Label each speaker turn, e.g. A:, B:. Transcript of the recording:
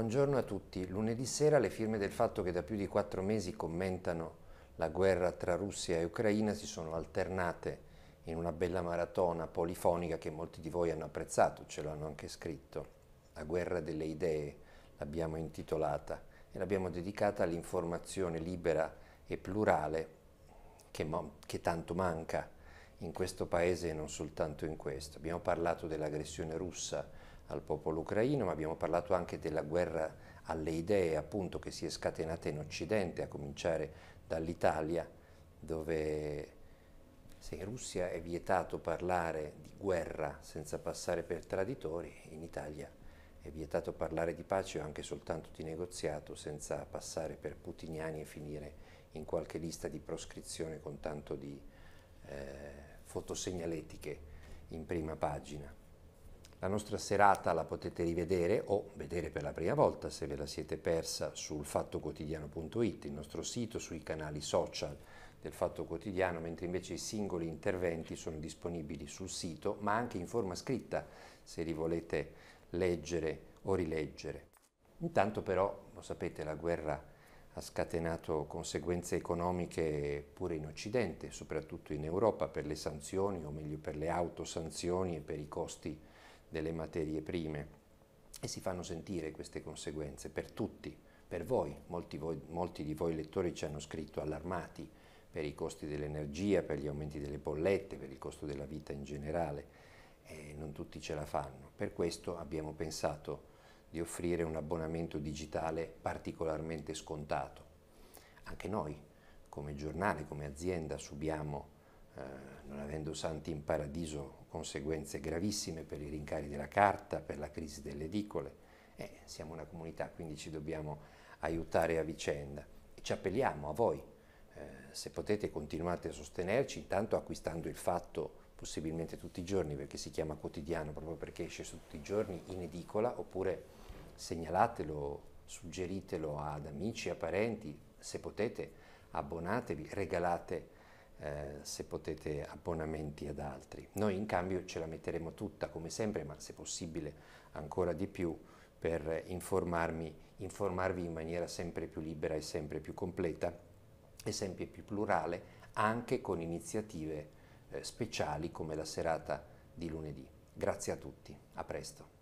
A: Buongiorno a tutti. Lunedì sera le firme del fatto che da più di quattro mesi commentano la guerra tra Russia e Ucraina si sono alternate in una bella maratona polifonica che molti di voi hanno apprezzato, ce l'hanno anche scritto. La guerra delle idee l'abbiamo intitolata e l'abbiamo dedicata all'informazione libera e plurale che, che tanto manca in questo paese e non soltanto in questo. Abbiamo parlato dell'aggressione russa al popolo ucraino, ma abbiamo parlato anche della guerra alle idee appunto che si è scatenata in Occidente, a cominciare dall'Italia, dove se in Russia è vietato parlare di guerra senza passare per traditori, in Italia è vietato parlare di pace o anche soltanto di negoziato senza passare per putiniani e finire in qualche lista di proscrizione con tanto di... Eh, fotosegnaletiche in prima pagina. La nostra serata la potete rivedere o vedere per la prima volta se ve la siete persa sul fattoquotidiano.it, il nostro sito, sui canali social del Fatto Quotidiano, mentre invece i singoli interventi sono disponibili sul sito, ma anche in forma scritta se li volete leggere o rileggere. Intanto però, lo sapete, la guerra ha scatenato conseguenze economiche pure in Occidente, soprattutto in Europa per le sanzioni, o meglio per le autosanzioni e per i costi delle materie prime. E si fanno sentire queste conseguenze per tutti, per voi. Molti, voi, molti di voi lettori ci hanno scritto allarmati per i costi dell'energia, per gli aumenti delle bollette, per il costo della vita in generale. E non tutti ce la fanno. Per questo abbiamo pensato di offrire un abbonamento digitale particolarmente scontato. Anche noi, come giornale, come azienda, subiamo, eh, non avendo santi in paradiso, conseguenze gravissime per i rincari della carta, per la crisi delle edicole. Eh, siamo una comunità, quindi ci dobbiamo aiutare a vicenda. E ci appelliamo a voi, eh, se potete continuate a sostenerci, intanto acquistando il fatto possibilmente tutti i giorni perché si chiama quotidiano proprio perché esce su tutti i giorni in edicola oppure segnalatelo, suggeritelo ad amici, a parenti, se potete abbonatevi, regalate eh, se potete abbonamenti ad altri. Noi in cambio ce la metteremo tutta come sempre ma se possibile ancora di più per informarmi, informarvi in maniera sempre più libera e sempre più completa e sempre più plurale anche con iniziative eh, speciali come la serata di lunedì. Grazie a tutti, a presto.